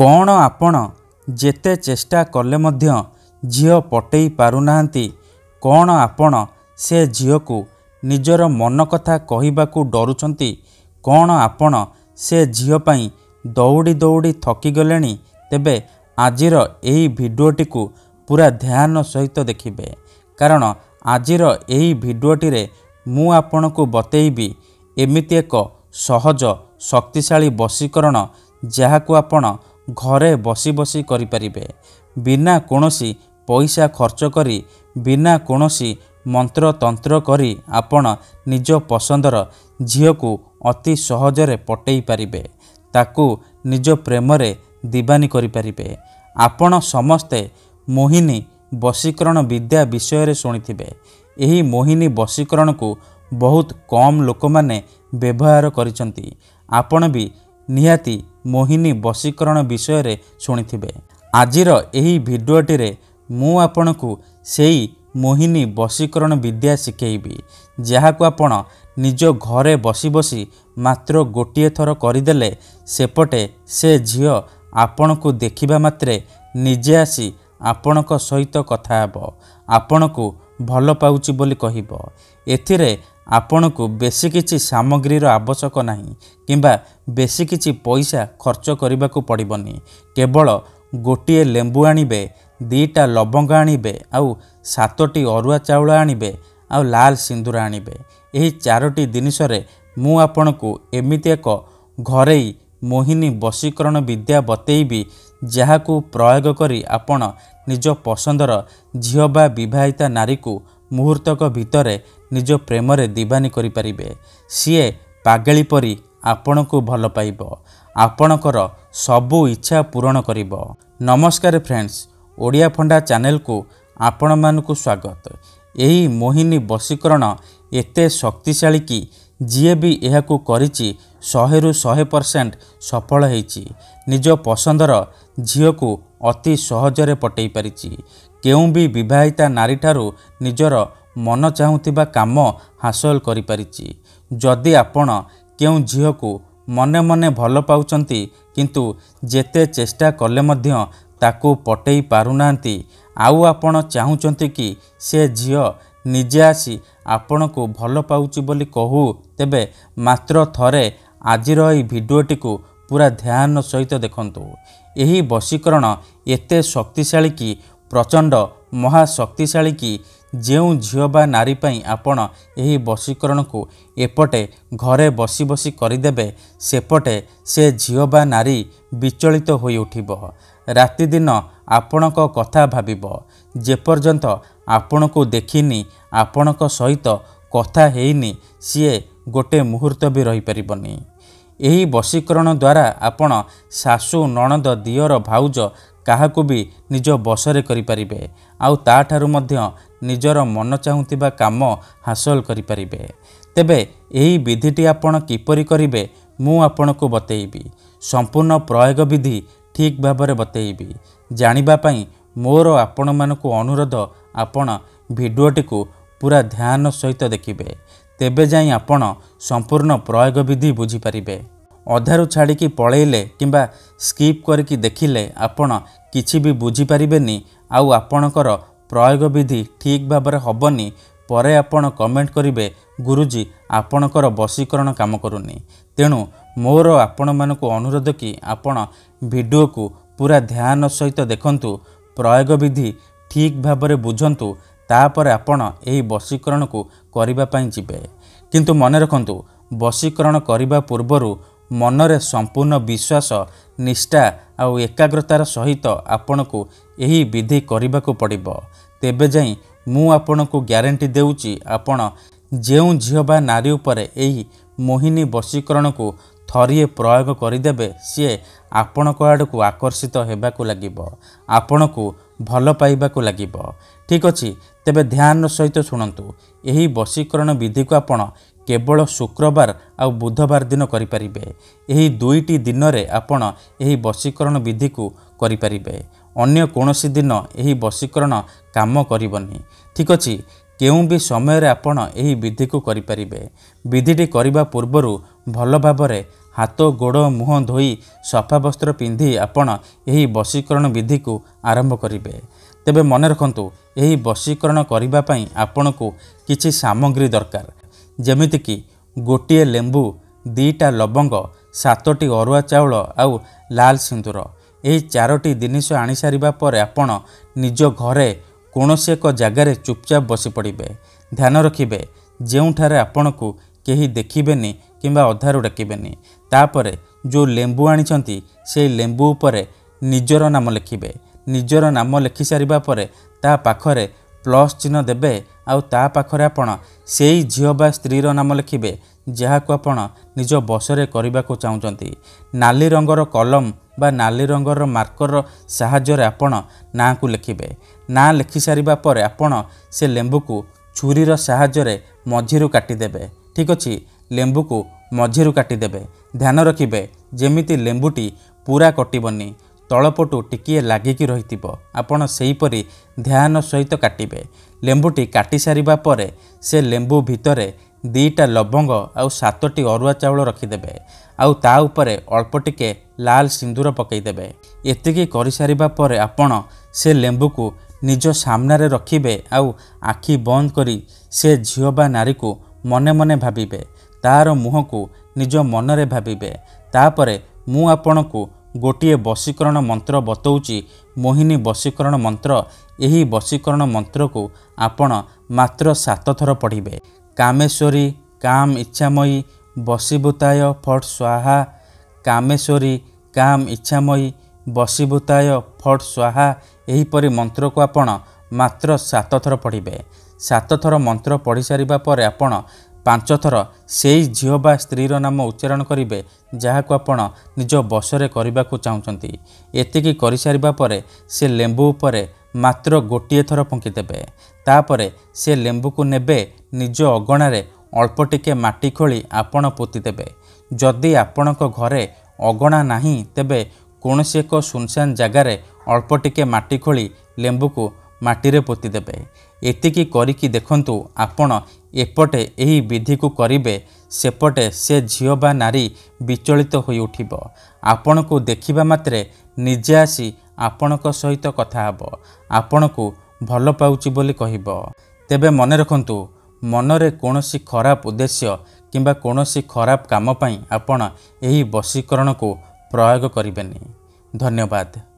କ'ଣ ଆପଣ ଯେତେ ଚେଷ୍ଟା କଲେ ମଧ୍ୟ ଝିଅ ପଟେଇ ପାରୁନାହାନ୍ତି କ'ଣ ଆପଣ ସେ ଝିଅକୁ ନିଜର ମନ କଥା କହିବାକୁ ଡରୁଛନ୍ତି କ'ଣ ଆପଣ ସେ ଝିଅ ପାଇଁ ଦୌଡ଼ି ଦୌଡ଼ି ଥକିଗଲେଣି ତେବେ ଆଜିର ଏହି ଭିଡ଼ିଓଟିକୁ ପୁରା ଧ୍ୟାନ ସହିତ ଦେଖିବେ କାରଣ ଆଜିର ଏହି ଭିଡ଼ିଓଟିରେ ମୁଁ ଆପଣଙ୍କୁ ବତେଇବି ଏମିତି ଏକ ସହଜ ଶକ୍ତିଶାଳୀ ବଶୀକରଣ ଯାହାକୁ ଆପଣ ଘରେ ବସି ବସି କରିପାରିବେ ବିନା କୌଣସି ପଇସା ଖର୍ଚ୍ଚ କରି ବିନା କୌଣସି ମନ୍ତ୍ରତନ୍ତ୍ର କରି ଆପଣ ନିଜ ପସନ୍ଦର ଝିଅକୁ ଅତି ସହଜରେ ପଟେଇ ପାରିବେ ତାକୁ ନିଜ ପ୍ରେମରେ ଦିବାନୀ କରିପାରିବେ ଆପଣ ସମସ୍ତେ ମୋହିନୀ ବଶୀକରଣ ବିଦ୍ୟା ବିଷୟରେ ଶୁଣିଥିବେ ଏହି ମୋହିନୀ ବଶୀକରଣକୁ ବହୁତ କମ୍ ଲୋକମାନେ ବ୍ୟବହାର କରିଛନ୍ତି ଆପଣ ବି ନିହାତି ମୋହିନୀ ବଶୀକରଣ ବିଷୟରେ ଶୁଣିଥିବେ ଆଜିର ଏହି ଭିଡ଼ିଓଟିରେ ମୁଁ ଆପଣଙ୍କୁ ସେଇ ମୋହିନୀ ବଶୀକରଣ ବିଦ୍ୟା ଶିଖେଇବି ଯାହାକୁ ଆପଣ ନିଜ ଘରେ ବସି ବସି ମାତ୍ର ଗୋଟିଏ ଥର କରିଦେଲେ ସେପଟେ ସେ ଝିଅ ଆପଣଙ୍କୁ ଦେଖିବା ମାତ୍ରେ ନିଜେ ଆସି ଆପଣଙ୍କ ସହିତ କଥା ହେବ ଆପଣଙ୍କୁ ଭଲ ପାଉଛି ବୋଲି କହିବ ଏଥିରେ ଆପଣଙ୍କୁ ବେଶୀ କିଛି ସାମଗ୍ରୀର ଆବଶ୍ୟକ ନାହିଁ କିମ୍ବା ବେଶୀ କିଛି ପଇସା ଖର୍ଚ୍ଚ କରିବାକୁ ପଡ଼ିବନି କେବଳ ଗୋଟିଏ ଲେମ୍ବୁ ଆଣିବେ ଦୁଇଟା ଲବଙ୍ଗ ଆଣିବେ ଆଉ ସାତଟି ଅରୁଆ ଚାଉଳ ଆଣିବେ ଆଉ ଲାଲ ସିନ୍ଦୁର ଆଣିବେ ଏହି ଚାରୋଟି ଜିନିଷରେ ମୁଁ ଆପଣଙ୍କୁ ଏମିତି ଏକ ଘରୋଇ ମୋହିନୀ ବଶୀକରଣ ବିଦ୍ୟା ବତେଇବି ଯାହାକୁ ପ୍ରୟୋଗ କରି ଆପଣ ନିଜ ପସନ୍ଦର ଝିଅ ବା ବିବାହିତା ନାରୀକୁ ମୁହୂର୍ତ୍ତକ ଭିତରେ ନିଜ ପ୍ରେମରେ ଦିବାନୀ କରିପାରିବେ ସିଏ ପାଗେଳି ପରି ଆପଣଙ୍କୁ ଭଲ ପାଇବ ଆପଣଙ୍କର ସବୁ ଇଚ୍ଛା ପୂରଣ କରିବ ନମସ୍କାର ଫ୍ରେଣ୍ଡସ୍ ଓଡ଼ିଆ ଫଣ୍ଡା ଚ୍ୟାନେଲକୁ ଆପଣମାନଙ୍କୁ ସ୍ୱାଗତ ଏହି ମୋହିନୀ ବଶୀକରଣ ଏତେ ଶକ୍ତିଶାଳୀ କି ଯିଏ ବି ଏହାକୁ କରିଛି ଶହେରୁ ଶହେ ପରସେଣ୍ଟ ସଫଳ ହୋଇଛି ନିଜ ପସନ୍ଦର ଝିଅକୁ ଅତି ସହଜରେ ପଠେଇ ପାରିଛି କେଉଁ ବି ବିବାହିତା ନାରୀଠାରୁ ନିଜର ମନ ଚାହୁଁଥିବା କାମ ହାସଲ କରିପାରିଛି ଯଦି ଆପଣ କେଉଁ ଝିଅକୁ ମନେ ମନେ ଭଲ ପାଉଛନ୍ତି କିନ୍ତୁ ଯେତେ ଚେଷ୍ଟା କଲେ ମଧ୍ୟ ତାକୁ ପଟେଇ ପାରୁନାହାନ୍ତି ଆଉ ଆପଣ ଚାହୁଁଛନ୍ତି କି ସେ ଝିଅ ନିଜେ ଆସି ଆପଣଙ୍କୁ ଭଲ ପାଉଛି ବୋଲି କହୁ ତେବେ ମାତ୍ର ଥରେ ଆଜିର ଏହି ଭିଡ଼ିଓଟିକୁ ପୁରା ଧ୍ୟାନ ସହିତ ଦେଖନ୍ତୁ ଏହି ବଶୀକରଣ ଏତେ ଶକ୍ତିଶାଳୀ କି ପ୍ରଚଣ୍ଡ ମହାଶକ୍ତିଶାଳୀ କି ଯେଉଁ ଝିଅ ବା ନାରୀ ପାଇଁ ଆପଣ ଏହି ବଶୀକରଣକୁ ଏପଟେ ଘରେ ବସି ବସି କରିଦେବେ ସେପଟେ ସେ ଝିଅ ବା ନାରୀ ବିଚଳିତ ହୋଇଉଠିବ ରାତିଦିନ ଆପଣଙ୍କ କଥା ଭାବିବ ଯେପର୍ଯ୍ୟନ୍ତ ଆପଣଙ୍କୁ ଦେଖିନି ଆପଣଙ୍କ ସହିତ କଥା ହେଇନି ସିଏ ଗୋଟେ ମୁହୂର୍ତ୍ତ ବି ରହିପାରିବନି ଏହି ବଶୀକରଣ ଦ୍ୱାରା ଆପଣ ଶାଶୁ ନଣନ୍ଦ ଦିଅର ଭାଉଜ କାହାକୁ ବି ନିଜ ବସରେ କରିପାରିବେ ଆଉ ତାଠାରୁ ମଧ୍ୟ ନିଜର ମନ ଚାହୁଁଥିବା କାମ ହାସଲ କରିପାରିବେ ତେବେ ଏହି ବିଧିଟି ଆପଣ କିପରି କରିବେ ମୁଁ ଆପଣଙ୍କୁ ବତେଇବି ସମ୍ପୂର୍ଣ୍ଣ ପ୍ରୟୋଗ ବିଧି ଠିକ୍ ଭାବରେ ବତେଇବି ଜାଣିବା ପାଇଁ ମୋର ଆପଣମାନଙ୍କୁ ଅନୁରୋଧ ଆପଣ ଭିଡ଼ିଓଟିକୁ ପୁରା ଧ୍ୟାନ ସହିତ ଦେଖିବେ ତେବେ ଯାଇ ଆପଣ ସମ୍ପୂର୍ଣ୍ଣ ପ୍ରୟୋଗ ବିଧି ବୁଝିପାରିବେ ଅଧାରୁ ଛାଡ଼ିକି ପଳେଇଲେ କିମ୍ବା ସ୍କିପ୍ କରିକି ଦେଖିଲେ ଆପଣ କିଛି ବି ବୁଝିପାରିବେନି ଆଉ ଆପଣଙ୍କର ପ୍ରୟୋଗ ବିଧି ଠିକ୍ ଭାବରେ ହେବନି ପରେ ଆପଣ କମେଣ୍ଟ କରିବେ ଗୁରୁଜୀ ଆପଣଙ୍କର ବଶୀକରଣ କାମ କରୁନି ତେଣୁ ମୋର ଆପଣମାନଙ୍କୁ ଅନୁରୋଧ କି ଆପଣ ଭିଡ଼ିଓକୁ ପୁରା ଧ୍ୟାନ ସହିତ ଦେଖନ୍ତୁ ପ୍ରୟୋଗ ବିଧି ଠିକ୍ ଭାବରେ ବୁଝନ୍ତୁ ତାପରେ ଆପଣ ଏହି ବଶୀକରଣକୁ କରିବା ପାଇଁ ଯିବେ କିନ୍ତୁ ମନେ ରଖନ୍ତୁ ବଶୀକରଣ କରିବା ପୂର୍ବରୁ ମନରେ ସମ୍ପୂର୍ଣ୍ଣ ବିଶ୍ୱାସ ନିଷ୍ଠା ଆଉ ଏକାଗ୍ରତାର ସହିତ ଆପଣଙ୍କୁ ଏହି ବିଧି କରିବାକୁ ପଡ଼ିବ ତେବେ ଯାଇ ମୁଁ ଆପଣଙ୍କୁ ଗ୍ୟାରେଣ୍ଟି ଦେଉଛି ଆପଣ ଯେଉଁ ଝିଅ ବା ନାରୀ ଉପରେ ଏହି ମୋହିନୀ ବଶୀକରଣକୁ ଥରିଏ ପ୍ରୟୋଗ କରିଦେବେ ସିଏ ଆପଣଙ୍କ ଆଡ଼କୁ ଆକର୍ଷିତ ହେବାକୁ ଲାଗିବ ଆପଣଙ୍କୁ ଭଲ ପାଇବାକୁ ଲାଗିବ ଠିକ୍ ଅଛି ତେବେ ଧ୍ୟାନ ସହିତ ଶୁଣନ୍ତୁ ଏହି ବଶୀକରଣ ବିଧିକୁ ଆପଣ କେବଳ ଶୁକ୍ରବାର ଆଉ ବୁଧବାର ଦିନ କରିପାରିବେ ଏହି ଦୁଇଟି ଦିନରେ ଆପଣ ଏହି ବଶୀକରଣ ବିଧିକୁ କରିପାରିବେ ଅନ୍ୟ କୌଣସି ଦିନ ଏହି ବଶୀକରଣ କାମ କରିବନି ଠିକ୍ ଅଛି କେଉଁ ବି ସମୟରେ ଆପଣ ଏହି ବିଧିକୁ କରିପାରିବେ ବିଧିଟି କରିବା ପୂର୍ବରୁ ଭଲ ଭାବରେ ହାତ ଗୋଡ଼ ମୁହଁ ଧୋଇ ସଫା ବସ୍ତ୍ର ପିନ୍ଧି ଆପଣ ଏହି ବଶୀକରଣ ବିଧିକୁ ଆରମ୍ଭ କରିବେ ତେବେ ମନେ ରଖନ୍ତୁ ଏହି ବଶୀକରଣ କରିବା ପାଇଁ ଆପଣଙ୍କୁ କିଛି ସାମଗ୍ରୀ ଦରକାର ଯେମିତିକି ଗୋଟିଏ ଲେମ୍ବୁ ଦୁଇଟା ଲବଙ୍ଗ ସାତଟି ଅରୁଆ ଚାଉଳ ଆଉ ଲାଲ ସିନ୍ଦୁର ଏହି ଚାରୋଟି ଜିନିଷ ଆଣିସାରିବା ପରେ ଆପଣ ନିଜ ଘରେ କୌଣସି ଏକ ଜାଗାରେ ଚୁପଚାପ ବସିପଡ଼ିବେ ଧ୍ୟାନ ରଖିବେ ଯେଉଁଠାରେ ଆପଣଙ୍କୁ କେହି ଦେଖିବେନି କିମ୍ବା ଅଧାରୁ ଡାକିବେନି ତାପରେ ଯେଉଁ ଲେମ୍ବୁ ଆଣିଛନ୍ତି ସେଇ ଲେମ୍ବୁ ଉପରେ ନିଜର ନାମ ଲେଖିବେ ନିଜର ନାମ ଲେଖିସାରିବା ପରେ ତା ପାଖରେ ପ୍ଲସ୍ ଚିହ୍ନ ଦେବେ ଆଉ ତା ପାଖରେ ଆପଣ ସେଇ ଝିଅ ବା ସ୍ତ୍ରୀର ନାମ ଲେଖିବେ ଯାହାକୁ ଆପଣ ନିଜ ବସରେ କରିବାକୁ ଚାହୁଁଛନ୍ତି ନାଲି ରଙ୍ଗର କଲମ ବା ନାଲି ରଙ୍ଗର ମାର୍କର ସାହାଯ୍ୟରେ ଆପଣ ନାଁକୁ ଲେଖିବେ ନାଁ ଲେଖିସାରିବା ପରେ ଆପଣ ସେ ଲେମ୍ବୁକୁ ଛୁରୀର ସାହାଯ୍ୟରେ ମଝିରୁ କାଟିଦେବେ ଠିକ୍ ଅଛି ଲେମ୍ବୁକୁ ମଝିରୁ କାଟିଦେବେ ଧ୍ୟାନ ରଖିବେ ଯେମିତି ଲେମ୍ବୁଟି ପୁରା କଟିବନି ତଳପଟୁ ଟିକିଏ ଲାଗିକି ରହିଥିବ ଆପଣ ସେହିପରି ଧ୍ୟାନ ସହିତ କାଟିବେ ଲେମ୍ବୁଟି କାଟିସାରିବା ପରେ ସେ ଲେମ୍ବୁ ଭିତରେ ଦୁଇଟା ଲବଙ୍ଗ ଆଉ ସାତଟି ଅରୁଆ ଚାଉଳ ରଖିଦେବେ ଆଉ ତା ଉପରେ ଅଳ୍ପ ଟିକିଏ ଲାଲ ସିନ୍ଦୁର ପକାଇଦେବେ ଏତିକି କରିସାରିବା ପରେ ଆପଣ ସେ ଲେମ୍ବୁକୁ ନିଜ ସାମ୍ନାରେ ରଖିବେ ଆଉ ଆଖି ବନ୍ଦ କରି ସେ ଝିଅ ବା ନାରୀକୁ ମନେ ମନେ ଭାବିବେ ତା'ର ମୁହଁକୁ ନିଜ ମନରେ ଭାବିବେ ତାପରେ ମୁଁ ଆପଣଙ୍କୁ ଗୋଟିଏ ବଶୀକରଣ ମନ୍ତ୍ର ବତାଉଛି ମୋହିନୀ ବଶୀକରଣ ମନ୍ତ୍ର ଏହି ବଶୀକରଣ ମନ୍ତ୍ରକୁ ଆପଣ ମାତ୍ର ସାତ ଥର ପଢ଼ିବେ କାମେଶ୍ୱରୀ କାମ ଇଚ୍ଛାମୟୀ ବସିବୁତାୟ ଫଟ୍ ସ୍ୱାହା କାମେଶ୍ୱରୀ କାମ ଇଚ୍ଛାମୟୀ ବସିବୁତାୟ ଫଟ୍ ସ୍ୱାହା ଏହିପରି ମନ୍ତ୍ରକୁ ଆପଣ ମାତ୍ର ସାତ ଥର ପଢ଼ିବେ ସାତ ଥର ମନ୍ତ୍ର ପଢ଼ିସାରିବା ପରେ ଆପଣ ପାଞ୍ଚ ଥର ସେହି ଝିଅ ବା ସ୍ତ୍ରୀର ନାମ ଉଚ୍ଚାରଣ କରିବେ ଯାହାକୁ ଆପଣ ନିଜ ବଶରେ କରିବାକୁ ଚାହୁଁଛନ୍ତି ଏତିକି କରିସାରିବା ପରେ ସେ ଲେମ୍ବୁ ଉପରେ ମାତ୍ର ଗୋଟିଏ ଥର ଫୁଙ୍କିଦେବେ ତାପରେ ସେ ଲେମ୍ବୁକୁ ନେବେ ନିଜ ଅଗଣାରେ ଅଳ୍ପ ଟିକେ ମାଟି ଖୋଳି ଆପଣ ପୋତିଦେବେ ଯଦି ଆପଣଙ୍କ ଘରେ ଅଗଣା ନାହିଁ ତେବେ କୌଣସି ଏକ ଶୂନଶାନ ଜାଗାରେ ଅଳ୍ପ ଟିକେ ମାଟି ଖୋଳି ଲେମ୍ବୁକୁ ମାଟିରେ ପୋତିଦେବେ ଏତିକି କରିକି ଦେଖନ୍ତୁ ଆପଣ ଏପଟେ ଏହି ବିଧିକୁ କରିବେ ସେପଟେ ସେ ଝିଅ ବା ନାରୀ ବିଚଳିତ ହୋଇଉଠିବ ଆପଣଙ୍କୁ ଦେଖିବା ମାତ୍ରେ ନିଜେ ଆସି ଆପଣଙ୍କ ସହିତ କଥା ହେବ ଆପଣଙ୍କୁ ଭଲ ପାଉଛି ବୋଲି କହିବ ତେବେ ମନେ ରଖନ୍ତୁ ମନରେ କୌଣସି ଖରାପ ଉଦ୍ଦେଶ୍ୟ କିମ୍ବା କୌଣସି ଖରାପ କାମ ପାଇଁ ଆପଣ ଏହି ବଶୀକରଣକୁ ପ୍ରୟୋଗ କରିବେନି ଧନ୍ୟବାଦ